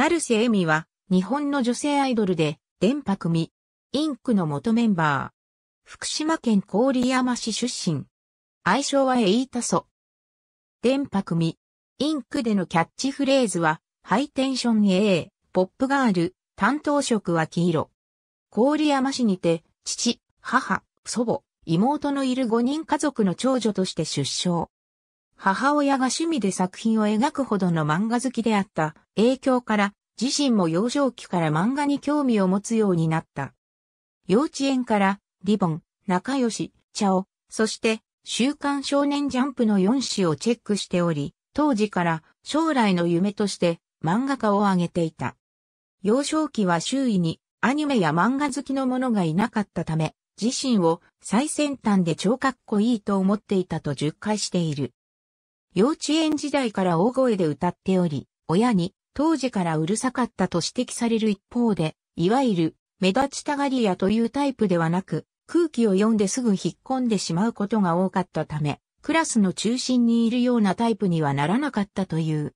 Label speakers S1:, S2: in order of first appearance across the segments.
S1: 成瀬恵美は、日本の女性アイドルで、電波組、インクの元メンバー。福島県郡山市出身。愛称はエイタソ。電波組、インクでのキャッチフレーズは、ハイテンション AA、ポップガール、担当色は黄色。郡山市にて、父、母、祖母、妹のいる5人家族の長女として出生。母親が趣味で作品を描くほどの漫画好きであった影響から自身も幼少期から漫画に興味を持つようになった。幼稚園から、リボン、仲良し、茶を、そして、週刊少年ジャンプの4誌をチェックしており、当時から将来の夢として漫画家を挙げていた。幼少期は周囲にアニメや漫画好きの者がいなかったため、自身を最先端で超かっこいいと思っていたと10回している。幼稚園時代から大声で歌っており、親に当時からうるさかったと指摘される一方で、いわゆる目立ちたがり屋というタイプではなく、空気を読んですぐ引っ込んでしまうことが多かったため、クラスの中心にいるようなタイプにはならなかったという。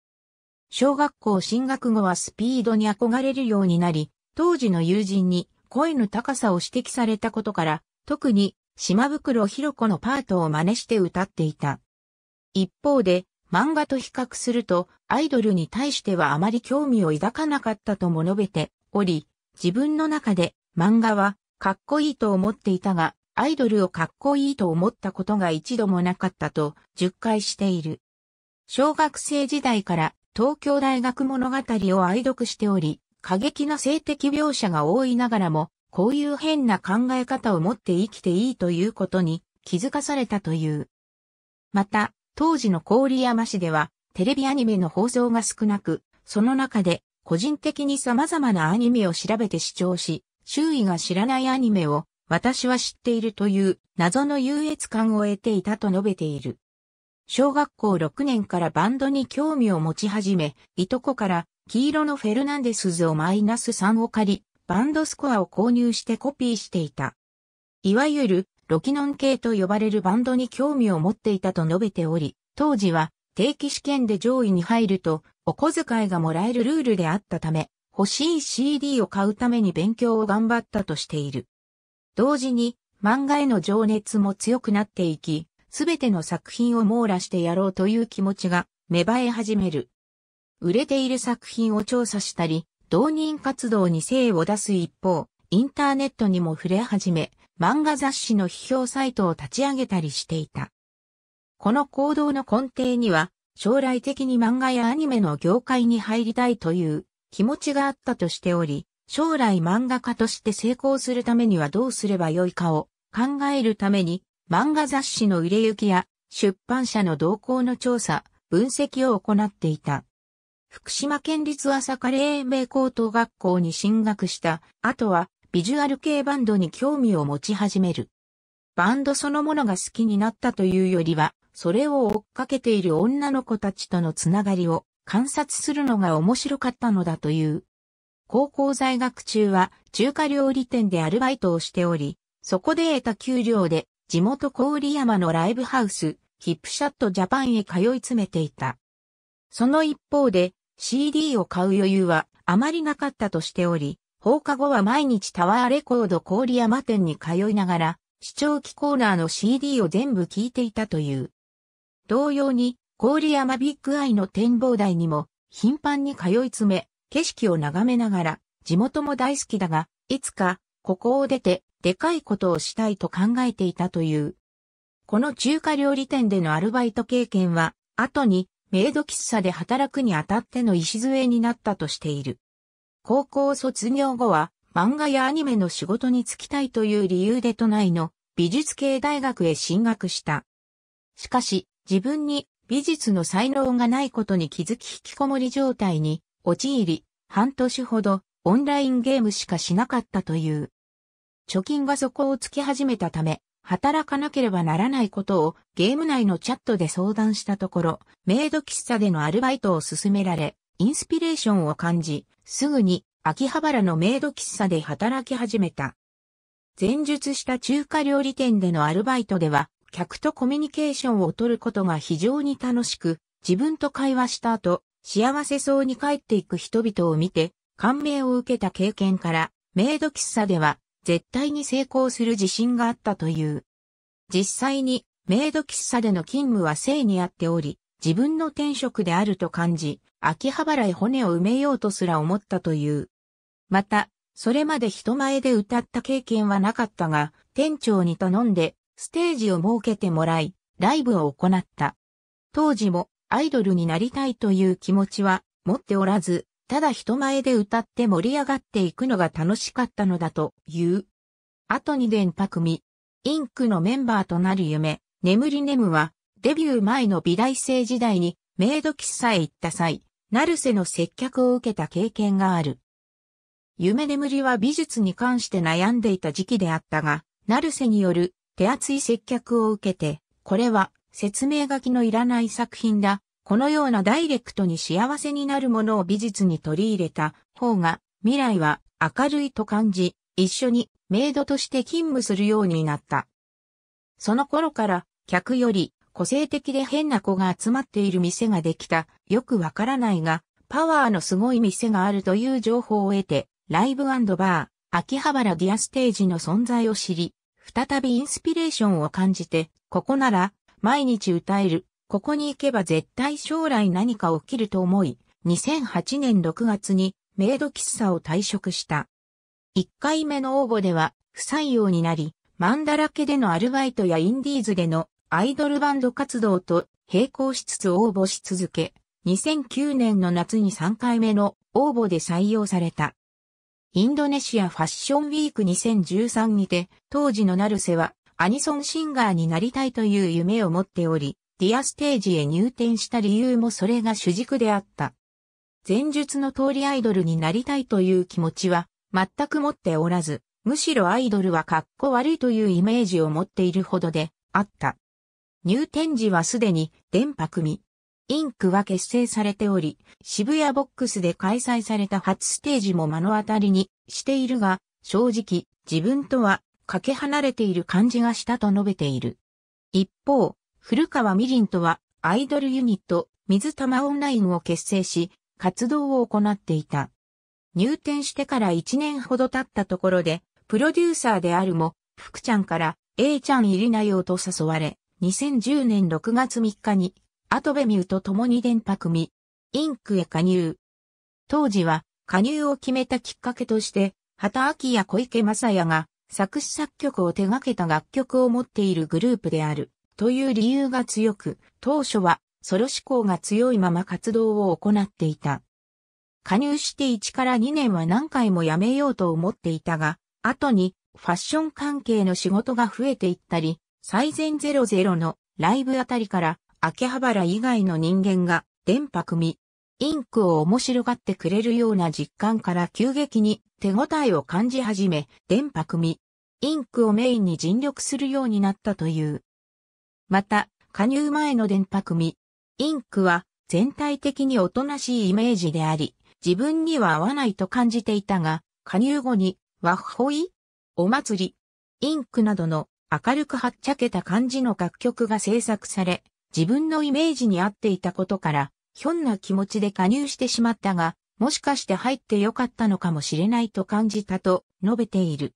S1: 小学校進学後はスピードに憧れるようになり、当時の友人に声の高さを指摘されたことから、特に島袋ひろ子のパートを真似して歌っていた。一方で、漫画と比較すると、アイドルに対してはあまり興味を抱かなかったとも述べており、自分の中で漫画はかっこいいと思っていたが、アイドルをかっこいいと思ったことが一度もなかったと、10回している。小学生時代から東京大学物語を愛読しており、過激な性的描写が多いながらも、こういう変な考え方を持って生きていいということに気づかされたという。また、当時の郡山市では、テレビアニメの放送が少なく、その中で、個人的に様々なアニメを調べて視聴し、周囲が知らないアニメを、私は知っているという謎の優越感を得ていたと述べている。小学校6年からバンドに興味を持ち始め、いとこから黄色のフェルナンデスズをマイナス3を借り、バンドスコアを購入してコピーしていた。いわゆるロキノン系と呼ばれるバンドに興味を持っていたと述べており、当時は定期試験で上位に入るとお小遣いがもらえるルールであったため、欲しい CD を買うために勉強を頑張ったとしている。同時に漫画への情熱も強くなっていき、すべての作品を網羅してやろうという気持ちが芽生え始める。売れている作品を調査したり、同人活動に精を出す一方、インターネットにも触れ始め、漫画雑誌の批評サイトを立ち上げたりしていた。この行動の根底には、将来的に漫画やアニメの業界に入りたいという気持ちがあったとしており、将来漫画家として成功するためにはどうすればよいかを考えるために、漫画雑誌の売れ行きや出版社の動向の調査、分析を行っていた。福島県立朝霞黎明高等学校に進学した後はビジュアル系バンドに興味を持ち始める。バンドそのものが好きになったというよりは、それを追っかけている女の子たちとのつながりを観察するのが面白かったのだという。高校在学中は中華料理店でアルバイトをしており、そこで得た給料で地元郡山のライブハウス、ヒップシャットジャパンへ通い詰めていた。その一方で CD を買う余裕はあまりなかったとしており、放課後は毎日タワーレコード郡山店に通いながら、視聴器コーナーの CD を全部聴いていたという。同様に、郡山ビッグアイの展望台にも、頻繁に通い詰め、景色を眺めながら、地元も大好きだが、いつか、ここを出て、でかいことをしたいと考えていたという。この中華料理店でのアルバイト経験は、後に、メイド喫茶で働くにあたっての礎になったとしている。高校卒業後は漫画やアニメの仕事に就きたいという理由で都内の美術系大学へ進学した。しかし、自分に美術の才能がないことに気づき引きこもり状態に陥り、半年ほどオンラインゲームしかしなかったという。貯金が底をつき始めたため、働かなければならないことをゲーム内のチャットで相談したところ、メイド喫茶でのアルバイトを勧められ、インスピレーションを感じ、すぐに秋葉原のメイド喫茶で働き始めた。前述した中華料理店でのアルバイトでは、客とコミュニケーションを取ることが非常に楽しく、自分と会話した後、幸せそうに帰っていく人々を見て、感銘を受けた経験から、メイド喫茶では、絶対に成功する自信があったという。実際に、メイド喫茶での勤務は性にあっており、自分の天職であると感じ、秋葉原へ骨を埋めようとすら思ったという。また、それまで人前で歌った経験はなかったが、店長に頼んで、ステージを設けてもらい、ライブを行った。当時もアイドルになりたいという気持ちは持っておらず、ただ人前で歌って盛り上がっていくのが楽しかったのだという。後に電卓組、インクのメンバーとなる夢、眠り眠はデビュー前の美大生時代にメイド喫茶へ行った際、ナルセの接客を受けた経験がある。夢眠りは美術に関して悩んでいた時期であったが、ナルセによる手厚い接客を受けて、これは説明書きのいらない作品だ。このようなダイレクトに幸せになるものを美術に取り入れた方が未来は明るいと感じ、一緒にメイドとして勤務するようになった。その頃から客より個性的で変な子が集まっている店ができた、よくわからないが、パワーのすごい店があるという情報を得て、ライブバー、秋葉原ディアステージの存在を知り、再びインスピレーションを感じて、ここなら、毎日歌える、ここに行けば絶対将来何か起きると思い、2008年6月にメイド喫茶を退職した。1回目の応募では不採用になり、マンだらけでのアルバイトやインディーズでのアイドルバンド活動と並行しつつ応募し続け、2009年の夏に3回目の応募で採用された。インドネシアファッションウィーク2013にて、当時のナルセはアニソンシンガーになりたいという夢を持っており、ディアステージへ入店した理由もそれが主軸であった。前述の通りアイドルになりたいという気持ちは全く持っておらず、むしろアイドルは格好悪いというイメージを持っているほどであった。入店時はすでに電波組、インクは結成されており、渋谷ボックスで開催された初ステージも目の当たりにしているが、正直、自分とはかけ離れている感じがしたと述べている。一方、古川みりんとはアイドルユニット、水玉オンラインを結成し、活動を行っていた。入店してから1年ほど経ったところで、プロデューサーであるも、福ちゃんから、A ちゃん入りなよと誘われ、2010年6月3日に、アトベミューと共に電波組、インクへ加入。当時は、加入を決めたきっかけとして、畑秋や小池正也が、作詞作曲を手掛けた楽曲を持っているグループである、という理由が強く、当初は、ソロ志向が強いまま活動を行っていた。加入して1から2年は何回も辞めようと思っていたが、後にファッション関係の仕事が増えていったり、最前00のライブあたりから秋葉原以外の人間が電波組、インクを面白がってくれるような実感から急激に手応えを感じ始め、電波組、インクをメインに尽力するようになったという。また、加入前の電波組、インクは全体的におとなしいイメージであり、自分には合わないと感じていたが、加入後に、ワッホイお祭り、インクなどの明るくはっちゃけた感じの楽曲が制作され、自分のイメージに合っていたことから、ひょんな気持ちで加入してしまったが、もしかして入ってよかったのかもしれないと感じたと述べている。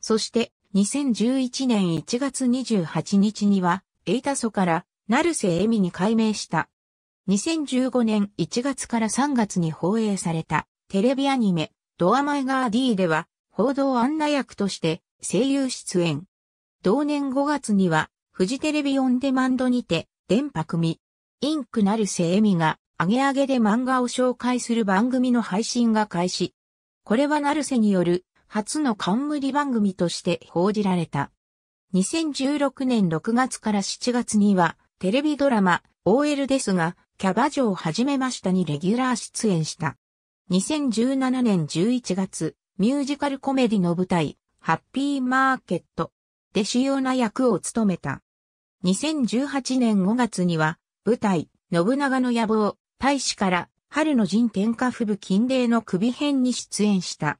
S1: そして、2011年1月28日には、エイタソから、成瀬恵美に改名した。2015年1月から3月に放映された、テレビアニメ、ドアマイガー D では、報道案内役として、声優出演。同年5月には、フジテレビオンデマンドにて、電波組、インクなるせえみが、あげあげで漫画を紹介する番組の配信が開始。これはるせによる初の冠番組として報じられた。2016年6月から7月にはテレビドラマ OL ですがキャバ嬢を始めましたにレギュラー出演した。2017年11月ミュージカルコメディの舞台ハッピーマーケットで主要な役を務めた。2018年5月には、舞台、信長の野望、大使から、春の陣天下不部金霊の首編に出演した。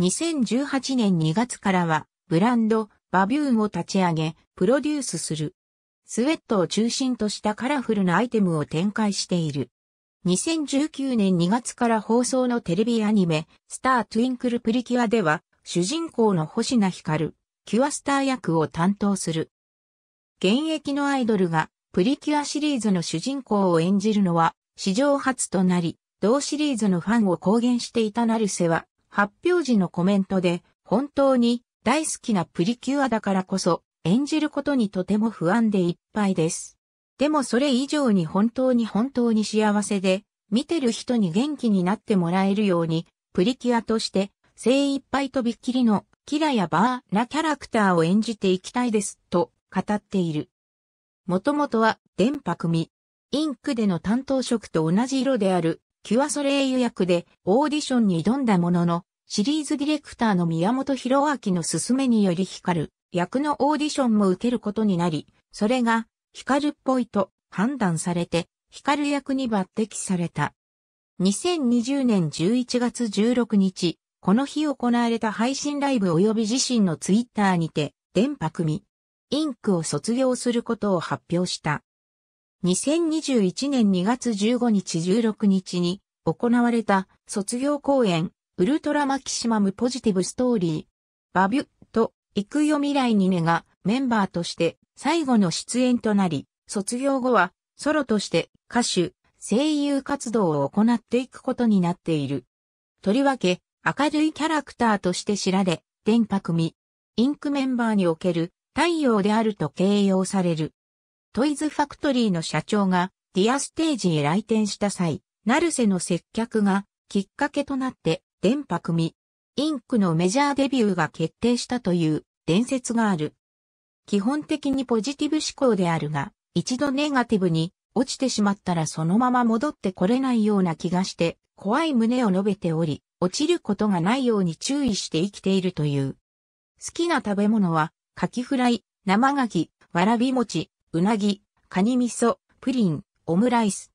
S1: 2018年2月からは、ブランド、バビューンを立ち上げ、プロデュースする。スウェットを中心としたカラフルなアイテムを展開している。2019年2月から放送のテレビアニメ、スター・トゥインクル・プリキュアでは、主人公の星名光、キュアスター役を担当する。現役のアイドルがプリキュアシリーズの主人公を演じるのは史上初となり、同シリーズのファンを公言していたナルセは、発表時のコメントで、本当に大好きなプリキュアだからこそ、演じることにとても不安でいっぱいです。でもそれ以上に本当に本当に幸せで、見てる人に元気になってもらえるように、プリキュアとして精一杯とびっきりのキラやバーなキャラクターを演じていきたいです、と語っている。もともとは、電波組、インクでの担当職と同じ色である、キュアソレイユ役でオーディションに挑んだものの、シリーズディレクターの宮本博明の勧めにより光る役のオーディションも受けることになり、それが光るっぽいと判断されて、光る役に抜擢された。2020年11月16日、この日行われた配信ライブ及び自身のツイッターにて、電波組、インクを卒業することを発表した。2021年2月15日16日に行われた卒業公演、ウルトラマキシマムポジティブストーリー、バビュと、行くよ未来にねがメンバーとして最後の出演となり、卒業後はソロとして歌手、声優活動を行っていくことになっている。とりわけ、明るいキャラクターとして知られ、電波組、インクメンバーにおける太陽であると形容される。トイズファクトリーの社長がディアステージへ来店した際、ナルセの接客がきっかけとなって電波組、インクのメジャーデビューが決定したという伝説がある。基本的にポジティブ思考であるが、一度ネガティブに落ちてしまったらそのまま戻ってこれないような気がして怖い胸を述べており、落ちることがないように注意して生きているという。好きな食べ物は、カキフライ、生牡蠣、わらび餅、うなぎ、カニ味噌、プリン、オムライス。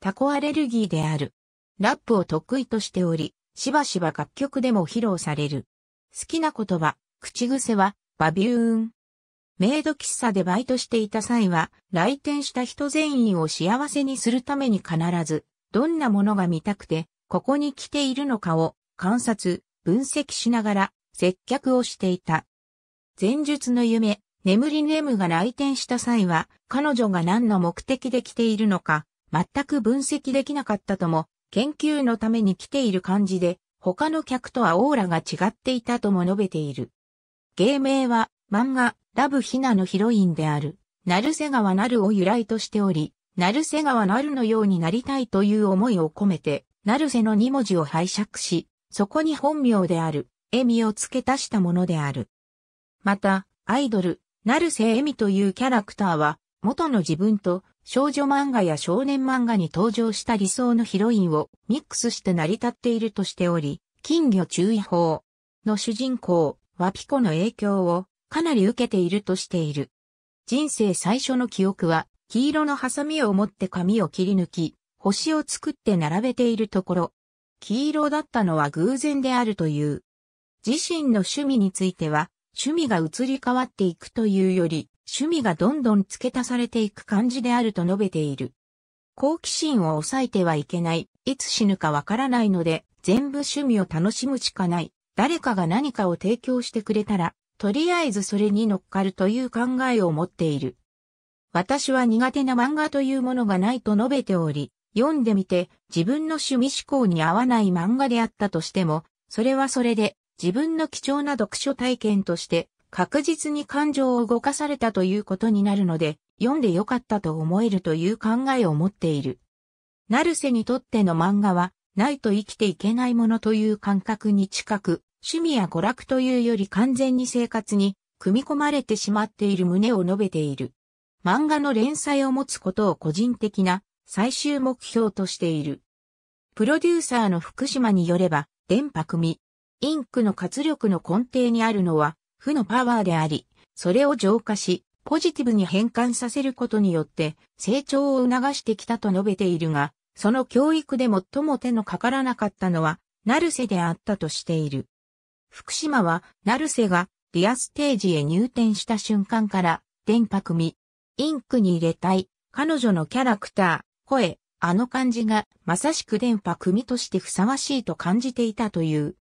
S1: タコアレルギーである。ラップを得意としており、しばしば楽曲でも披露される。好きな言葉、口癖は、バビューン。メイド喫茶でバイトしていた際は、来店した人全員を幸せにするために必ず、どんなものが見たくて、ここに来ているのかを観察、分析しながら接客をしていた。前述の夢、眠りネムが来店した際は、彼女が何の目的で来ているのか、全く分析できなかったとも、研究のために来ている感じで、他の客とはオーラが違っていたとも述べている。芸名は、漫画、ラブヒナのヒロインである、成瀬川なるを由来としており、成瀬川なるのようになりたいという思いを込めて、ルセの二文字を拝借し、そこに本名である、エミを付け足したものである。また、アイドル、ルセエミというキャラクターは、元の自分と少女漫画や少年漫画に登場した理想のヒロインをミックスして成り立っているとしており、金魚注意報の主人公、ワピコの影響をかなり受けているとしている。人生最初の記憶は、黄色のハサミを持って髪を切り抜き、星を作って並べているところ、黄色だったのは偶然であるという。自身の趣味については、趣味が移り変わっていくというより、趣味がどんどん付け足されていく感じであると述べている。好奇心を抑えてはいけない、いつ死ぬかわからないので、全部趣味を楽しむしかない、誰かが何かを提供してくれたら、とりあえずそれに乗っかるという考えを持っている。私は苦手な漫画というものがないと述べており、読んでみて自分の趣味思考に合わない漫画であったとしても、それはそれで自分の貴重な読書体験として確実に感情を動かされたということになるので、読んでよかったと思えるという考えを持っている。ナルセにとっての漫画は、ないと生きていけないものという感覚に近く、趣味や娯楽というより完全に生活に組み込まれてしまっている旨を述べている。漫画の連載を持つことを個人的な最終目標としている。プロデューサーの福島によれば、電波組、インクの活力の根底にあるのは、負のパワーであり、それを浄化し、ポジティブに変換させることによって成長を促してきたと述べているが、その教育で最も手のかからなかったのは、ナルセであったとしている。福島は、ナルセがリアステージへ入店した瞬間から、電波組、インクに入れたい、彼女のキャラクター、声、あの感じがまさしく電波組としてふさわしいと感じていたという。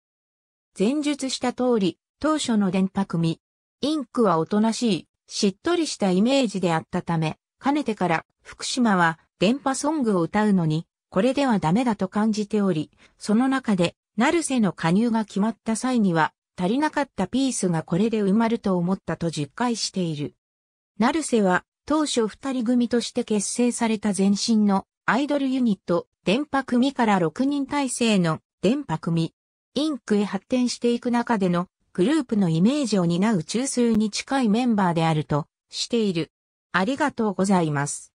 S1: 前述した通り、当初の電波組、インクはおとなしい、しっとりしたイメージであったため、かねてから福島は電波ソングを歌うのに、これではダメだと感じており、その中で、成瀬の加入が決まった際には、足りなかったピースがこれで埋まると思ったと実感している。成瀬は当初二人組として結成された前身のアイドルユニット、電波組から六人体制の電波組、インクへ発展していく中でのグループのイメージを担う中枢に近いメンバーであるとしている。ありがとうございます。